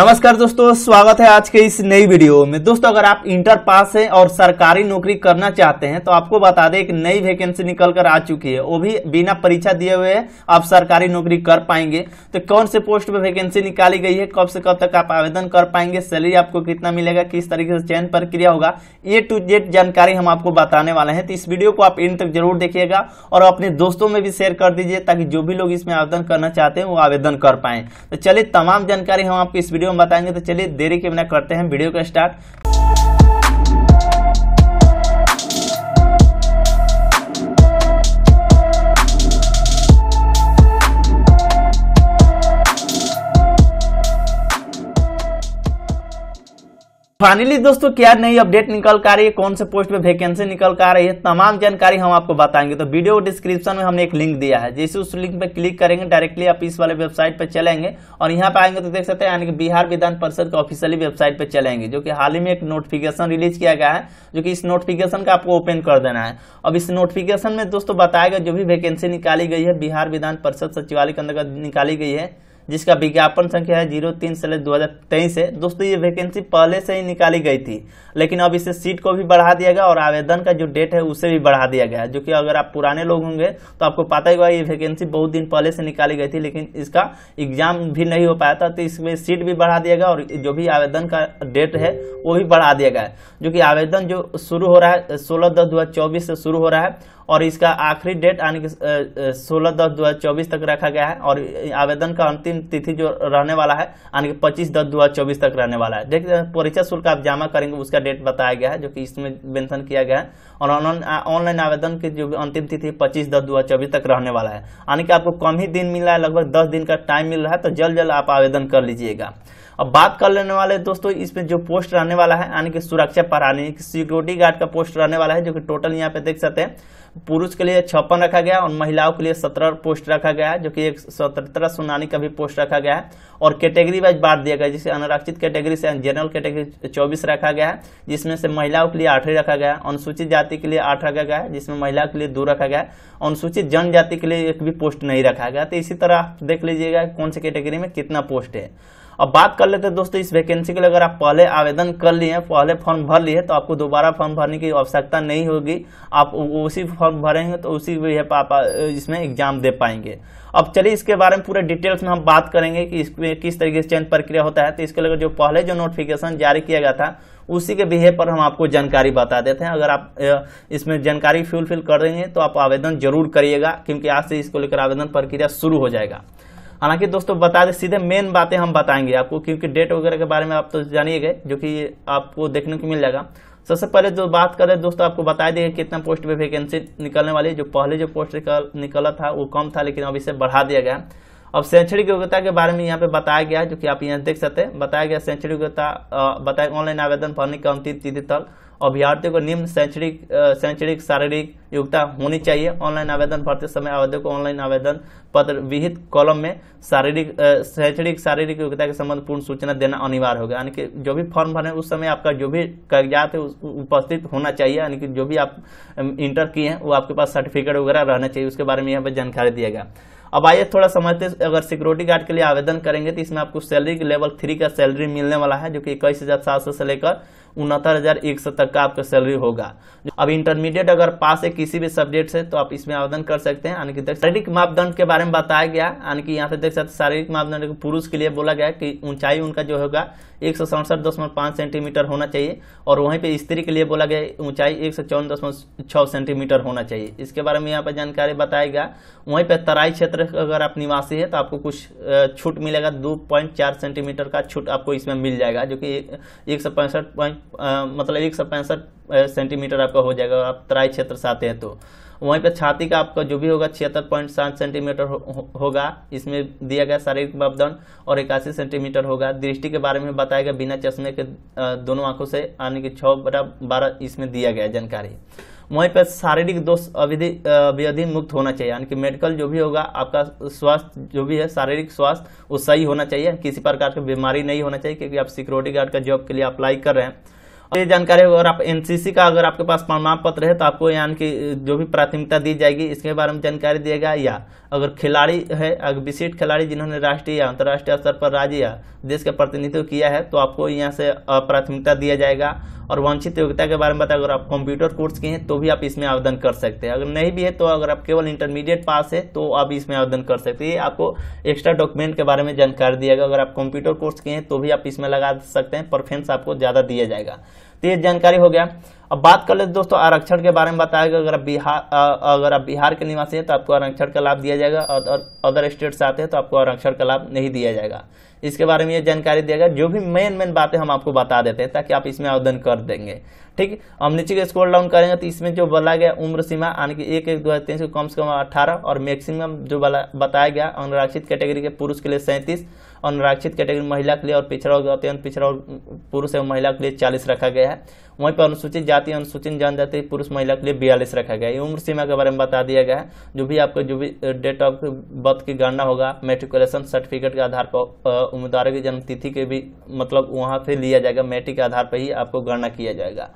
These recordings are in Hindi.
नमस्कार दोस्तों स्वागत है आज के इस नई वीडियो में दोस्तों अगर आप इंटर पास हैं और सरकारी नौकरी करना चाहते हैं तो आपको बता दें एक नई वैकेंसी निकल कर आ चुकी है वो भी बिना परीक्षा दिए हुए आप सरकारी नौकरी कर पाएंगे तो कौन से पोस्ट पे वैकेंसी निकाली गई है कब से कब तक आप आवेदन कर पाएंगे सैलरी आपको कितना मिलेगा किस तरीके से चयन प्रक्रिया होगा ए टू जेड जानकारी हम आपको बताने वाले हैं तो इस वीडियो को आप इंड तक जरूर देखिएगा और अपने दोस्तों में भी शेयर कर दीजिए ताकि जो भी लोग इसमें आवेदन करना चाहते हैं वो आवेदन कर पाए तो चलिए तमाम जानकारी हम आपको इस वीडियो वीडियो में बताएंगे तो चलिए देरी के बिना करते हैं वीडियो का स्टार्ट फाइनली दोस्तों क्या नई अपडेट निकल कर रही है कौन से पोस्ट पे वैकेंसी निकल कर रही है तमाम जानकारी हम आपको बताएंगे तो वीडियो डिस्क्रिप्शन में हमने एक लिंक दिया है जैसे उस लिंक पे क्लिक करेंगे डायरेक्टली आप इस वाले वेबसाइट पे चलेंगे और यहाँ पे आएंगे तो देख सकते हैं यानी कि बिहार विधान परिषद के ऑफिशियली वेबसाइट पे चलेंगे जो कि हाल ही में एक नोटिफिकेशन रिलीज किया गया है जो कि इस नोटिफिकेशन का आपको ओपन कर देना है अब इस नोटिफिकेशन में दोस्तों बताएगा जो भी वैकेंसी निकाली गई है बिहार विधान परिषद सचिवालय के अंतर्गत निकाली गई है जिसका विज्ञापन संख्या है जीरो तीन से दो हज़ार तेईस है दोस्तों ये वैकेंसी पहले से ही निकाली गई थी लेकिन अब इसे सीट को भी बढ़ा दिया गया और आवेदन का जो डेट है उसे भी बढ़ा दिया गया है जो कि अगर आप पुराने लोग होंगे तो आपको पता ही होगा ये वैकेंसी बहुत दिन पहले से निकाली गई थी लेकिन इसका एग्जाम भी नहीं हो पाया था तो इसमें सीट भी बढ़ा दिया गया और जो भी आवेदन का डेट है वो भी बढ़ा दिया गया है जो कि आवेदन जो शुरू हो रहा है सोलह दस दो से शुरू हो रहा है और इसका आखिरी डेट यानी कि सोलह दस दो हज़ार चौबीस तक रखा गया है और आवेदन का अंतिम तिथि जो रहने वाला है यानी कि पच्चीस दस दो हज़ार चौबीस तक रहने वाला है देखिए परीक्षा शुल्क आप जमा करेंगे उसका डेट बताया गया है जो कि इसमें मेंशन किया गया है और ऑनलाइन आवेदन की जो अंतिम तिथि पच्चीस दस दो हज़ार चौबीस तक रहने वाला है यानी कि आपको कम ही दिन मिल रहा है लगभग दस दिन का टाइम मिल रहा है तो जल्द जल्द आप आवेदन कर लीजिएगा अब बात कर लेने वाले दोस्तों इसमें जो पोस्ट रहने वाला है यानी कि सुरक्षा पर आने सिक्योरिटी गार्ड का पोस्ट रहने वाला है जो कि टोटल यहाँ पे देख सकते हैं पुरुष के लिए छप्पन रखा गया और महिलाओं के लिए सत्रह पोस्ट रखा गया है जो कि एक सतर सुनानी का भी पोस्ट रखा गया है और कैटेगरी वाइज बांट दिया गया जिसे अनुरक्षित कैटेगरी से जनरल कैटेगरी चौबीस रखा गया है जिसमें से महिलाओं के लिए आठ ही रखा गया है अनुसूचित जाति के लिए आठ रखा गया है जिसमें महिलाओं के लिए दो रखा गया अनुसूचित जनजाति के लिए एक भी पोस्ट नहीं रखा गया तो इसी तरह आप देख लीजिएगा कौन से कैटेगरी में कितना पोस्ट है अब बात कर लेते हैं दोस्तों इस वैकेंसी के लिए अगर आप पहले आवेदन कर लिए पहले फॉर्म भर लिए तो आपको दोबारा फॉर्म भरने की आवश्यकता नहीं होगी आप उसी फॉर्म भरेंगे तो उसी आप इसमें एग्जाम दे पाएंगे अब चलिए इसके बारे में पूरे डिटेल्स में हम बात करेंगे कि इसमें किस तरीके से चयन प्रक्रिया होता है तो इसके लिए जो पहले जो नोटिफिकेशन जारी किया गया था उसी के बिहेव पर हम आपको जानकारी बता देते हैं अगर आप इसमें जानकारी फुलफिल कर देंगे तो आप आवेदन जरूर करिएगा क्योंकि आज से इसको लेकर आवेदन प्रक्रिया शुरू हो जाएगा हालांकि दोस्तों बता दें सीधे मेन बातें हम बताएंगे आपको क्योंकि डेट वगैरह के बारे में आप तो जानिए गए जो कि आपको देखने को मिल जाएगा सबसे पहले जो बात करें दोस्तों आपको बता दें कितना पोस्ट पे वैकेंसी निकलने वाली जो पहले जो पोस्ट निकल निकला था वो कम था लेकिन अब इसे बढ़ा दिया गया अब शैक्षणिक योग्यता के बारे में यहाँ पे बताया गया जो कि आप यहाँ देख सकते हैं बताया गया शैक्षणिक योग्यता बताया ऑनलाइन आवेदन भरने की अंतिम तिथि तक अभ्यार्थियों को निम्न शैक्षणिक शैक्षणिक शारीरिक योग्यता होनी चाहिए ऑनलाइन आवेदन भरते समय आवेदक को ऑनलाइन आवेदन पत्र विहित कॉलम में शारीरिक शैक्षणिक शारीरिक योग्यता के संबंध पूर्ण सूचना देना अनिवार्य होगा यानी कि जो भी फॉर्म भरे उस समय आपका जो भी कागजात है उपस्थित होना चाहिए यानी कि जो भी आप इंटर किए हैं वो आपके पास सर्टिफिकेट वगैरह रहना चाहिए उसके बारे में यहाँ पर जानकारी दिया गया अब आइए थोड़ा समझते अगर सिक्योरिटी गार्ड के लिए आवेदन करेंगे तो इसमें आपको सैलरी लेवल थ्री का सैलरी मिलने वाला है जो कि इक्कीस हजार सात सौ से लेकर उनहत्तर हज़ार एक सौ तक का आपका सैलरी होगा अब इंटरमीडिएट अगर पास है किसी भी सब्जेक्ट से तो आप इसमें आवेदन कर सकते हैं यानी कि शारीरिक मापदंड के बारे में बताया गया यानी कि यहाँ से देख सकते शारीरिक मापदंड पुरुष के लिए बोला गया कि ऊंचाई उनका जो होगा एक सेंटीमीटर होना चाहिए और वहीं पर स्त्री के लिए बोला गया ऊंचाई एक सेंटीमीटर होना चाहिए इसके बारे में यहाँ पर जानकारी बताया गया वहीं पर तराई क्षेत्र अगर आप निवासी है तो आपको कुछ छूट मिलेगा दो सेंटीमीटर का छूट आपको इसमें मिल जाएगा जो कि एक सौ पैंसठ पॉइंट मतलब एक सौ पैंसठ सेंटीमीटर आपका हो जाएगा आप तराई क्षेत्र से आते हैं तो वहीं पर छाती का आपका जो भी होगा छिहत्तर पॉइंट सात सेंटीमीटर हो, हो, होगा इसमें दिया गया शारीरिक मापदंड और इक्यासी सेंटीमीटर होगा दृष्टि के बारे में बताया गया बिना चश्मे के दोनों आंखों से आने की छः बटा बारह इसमें दिया गया जानकारी वहीं पर शारीरिक दोष अविधि व्यधि मुक्त होना चाहिए यानी कि मेडिकल जो भी होगा आपका स्वास्थ्य जो भी है शारीरिक स्वास्थ्य वो सही होना चाहिए किसी प्रकार की बीमारी नहीं होना चाहिए क्योंकि आप सिक्योरिटी गार्ड का जॉब के लिए अप्लाई कर रहे हैं ये जानकारी अगर आप एनसीसी का अगर आपके पास प्रमाण पत्र है तो आपको यानी कि जो भी प्राथमिकता दी जाएगी इसके बारे में जानकारी दिएगा या अगर खिलाड़ी है अगर विशिष्ट खिलाड़ी जिन्होंने राष्ट्रीय या अंतर्राष्ट्रीय स्तर पर राज्य या देश का प्रतिनिधित्व किया है तो आपको यहाँ से प्राथमिकता दिया जाएगा और वांछित योग्यता के बारे में बताया अगर आप कंप्यूटर कोर्स किए हैं तो भी आप इसमें आवेदन कर सकते हैं अगर नहीं भी है तो अगर आप केवल इंटरमीडिएट पास है तो आप इसमें आवेदन कर सकते हैं आपको एक्स्ट्रा डॉक्यूमेंट के बारे में जानकारी दिएगा अगर आप कंप्यूटर कोर्स किए हैं तो भी आप इसमें लगा सकते हैं परफेंस आपको ज़्यादा दिया जाएगा तो ये जानकारी हो गया अब बात कर लेते दोस्तों आरक्षण के बारे में बताया गया अगर आप बिहार अगर आप बिहार के निवासी हैं तो आपको आरक्षण का लाभ दिया जाएगा और अदर स्टेट से आते हैं तो आपको आरक्षण का लाभ नहीं दिया जाएगा इसके बारे में ये जानकारी दिया गया जो भी मेन मेन बातें हम आपको बता देते हैं ताकि आप इसमें आवेदन कर देंगे ठीक हम नीचे स्कोर डाउन करेंगे तो इसमें जो बोला गया उम्र सीमा यानी कि एक एक दो हज़ार तेईस को कम से कम अठारह और मैक्सिमम जो बताया गया अनुरक्षित कैटेगरी के पुरुष के लिए सैंतीस अनुरक्षित कैटेगरी महिला के लिए और पिछड़ा वर्ग अत्यंत पिछड़ा वर्ग पुरुष एवं महिला के लिए चालीस रखा गया है वहीं पर अनुसूचित जाति अनुसूचित जनजाति पुरुष महिला के लिए बयालीस रखा गया है उम्र सीमा के बारे में बता दिया गया है जो भी आपको जो भी डेट ऑफ बर्थ की गणना होगा मेट्रिकुलेशन सर्टिफिकेट के आधार पर उम्मीदवारों की जन्मतिथि के भी मतलब वहाँ से लिया जाएगा मेट्रिक के आधार पर ही आपको गणना किया जाएगा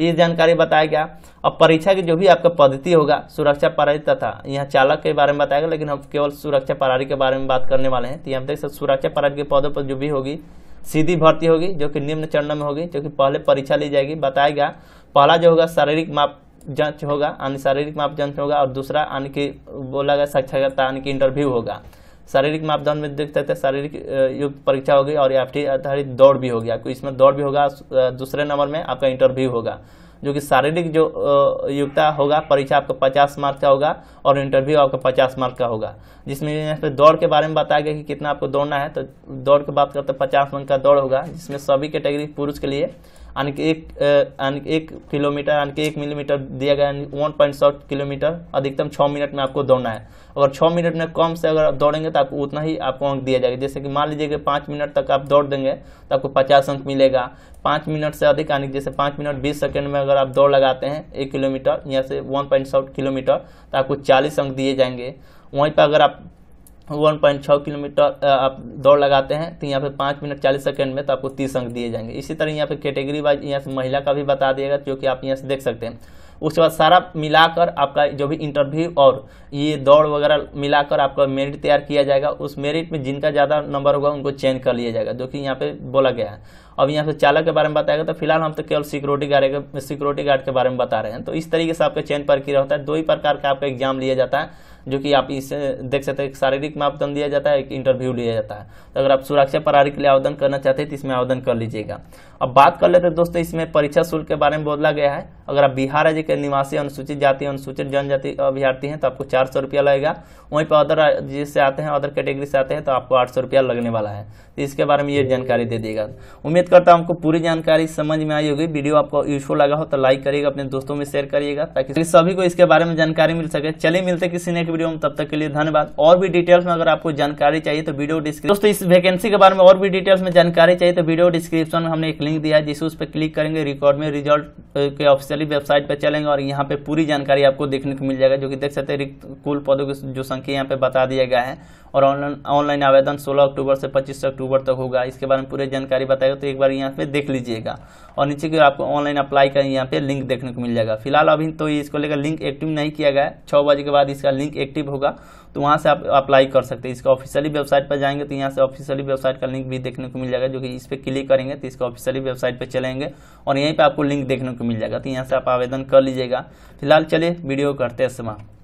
ये जानकारी बताया गया अब परीक्षा की जो भी आपका पद्धति होगा सुरक्षा प्रणाली तथा यहाँ चालक के बारे में बताया गया लेकिन हम केवल सुरक्षा प्रणाली के बारे में बात करने वाले हैं तो यहाँ देख सकते सुरक्षा प्रणाली के पौधों पर जो भी होगी सीधी भर्ती होगी जो कि निम्न चरणों में होगी जो कि पहले परीक्षा ली जाएगी बताया गया पहला जो होगा शारीरिक माप जांच होगा यानी शारीरिक माप जांच होगा और दूसरा यानी कि बोला गया साक्षरता यानी कि इंटरव्यू होगा शारीरिक मापदंड में देख सकते हैं शारीरिक युक्त परीक्षा होगी और एफ आधारित दौड़ भी होगी आपको इसमें दौड़ भी होगा दूसरे नंबर में आपका इंटरव्यू होगा जो कि शारीरिक जो योग्यता होगा परीक्षा आपका पचास मार्क का होगा और इंटरव्यू आपका पचास मार्क का होगा जिसमें यहाँ पे दौड़ के बारे में बताया गया कि कितना आपको दौड़ना है तो दौड़ की बात करते हैं पचास मार्क का दौड़ होगा जिसमें सभी कैटेगरी पुरुष के लिए यानी कि एक यानी एक किलोमीटर यानी कि एक मिलीमीटर दिया गया यानी वन पॉइंट साठ किलोमीटर अधिकतम छः मिनट में आपको दौड़ना है अगर छः मिनट में कम से अगर आप दौड़ेंगे तो आपको उतना ही आपको अंक दिया जाएगा जैसे कि मान लीजिए कि पाँच मिनट तक आप दौड़ देंगे तो आपको पचास अंक मिलेगा पाँच मिनट से अधिक यानी जैसे पाँच मिनट बीस सेकेंड में अगर आप दौड़ लगाते हैं एक किलोमीटर यहाँ से वन पॉइंट किलोमीटर तो आपको चालीस अंक दिए जाएंगे वहीं पर अगर आप वन पॉइंट छः किलोमीटर आप दौड़ लगाते हैं तो यहाँ पे पाँच मिनट चालीस सेकंड में तो आपको तीस अंक दिए जाएंगे इसी तरह यहाँ पे कैटेगरी वाइज यहाँ से महिला का भी बता दिएगा जो कि आप यहाँ से देख सकते हैं उसके बाद सारा मिलाकर आपका जो भी इंटरव्यू और ये दौड़ वगैरह मिलाकर आपका मेरिट तैयार किया जाएगा उस मेरिट में जिनका ज़्यादा नंबर होगा उनको चेंज कर लिया जाएगा जो कि यहाँ पे बोला गया है अब यहाँ पर चालक के बारे में बताया गया तो फिलहाल हम तो केवल सिक्योरिटी गार्ड के सिक्योरिटी गार्ड के बारे में बता रहे हैं तो इस तरीके से आपका चयन प्रक्रिया होता है दो ही प्रकार का आपका एग्जाम लिया जाता है जो कि आप इसे देख सकते हैं एक शारीरिक मापदंड दिया जाता है एक इंटरव्यू लिया जाता है तो अगर आप सुरक्षा प्रणाली के लिए आवेदन करना चाहते हैं तो इसमें आवेदन कर लीजिएगा अब बात कर लेते हैं दोस्तों इसमें परीक्षा शुल्क के बारे में बोला गया है अगर आप बिहार राज्य के निवासी अनुसूचित जाति अनुसूचित जनजाति अभ्यर्थी हैं तो आपको चार सौ रुपया लगेगा वहीं पर अदर राज्य से आते हैं अदर कैटेगरी से आते हैं तो आपको आठ सौ रुपया लगने वाला है तो इसके बारे में ये जानकारी दे देगा उम्मीद करता हूँ आपको पूरी जानकारी समझ में आई होगी वीडियो आपको यूजफुल लगा हो तो लाइक करिएगा अपने दोस्तों में शेयर करिएगा ताकि सभी को इसके बारे में जानकारी मिल सके चलिए मिलते किसी ने वीडियो में तब तक के लिए धन्यवाद और भी डिटेल्स में अगर आपको जानकारी चाहिए तो वीडियो डिस्क्रिप्शन दोस्तों इस वैकेंसी के बारे में और भी डिटेल्स में जानकारी चाहिए तो वीडियो डिस्क्रिप्शन में हमने एक लिंक दिया है जिसे उस पर क्लिक करेंगे रिकॉर्ड में रिजल्ट के ऑप्शन ऑफिशियली वेबसाइट पर चलेंगे और यहाँ पे पूरी जानकारी आपको देखने को मिल जाएगा जो कि देख सकते हैं रिक्त कुल पदों की जो संख्या यहाँ पे बता दिया गया है और ऑनलाइन ऑनलाइन आवेदन 16 अक्टूबर से 25 अक्टूबर तक तो होगा इसके बारे में पूरी जानकारी बताएगा तो एक बार यहाँ पे देख लीजिएगा और नीचे की आपको ऑनलाइन अप्लाई का यहाँ पे लिंक देखने को मिल जाएगा फिलहाल अभी तो इसको लेकर लिंक एक्टिव नहीं किया गया है छः बजे के बाद इसका लिंक एक्टिव होगा तो वहाँ से आप अप्लाई कर सकते हैं इसका ऑफिशियली वेबसाइट पर जाएंगे तो यहाँ से ऑफिशियली वेबसाइट का लिंक भी देखने को मिल जाएगा जो कि इस पर क्लिक करेंगे तो इसका ऑफिशियली वेबसाइट पर चलेंगे और यहीं पर आपको लिंक देखने को मिल जाएगा तो यहाँ यहाँ से आप आवेदन कर लीजिएगा फिलहाल चलिए वीडियो करते हैं समाप्त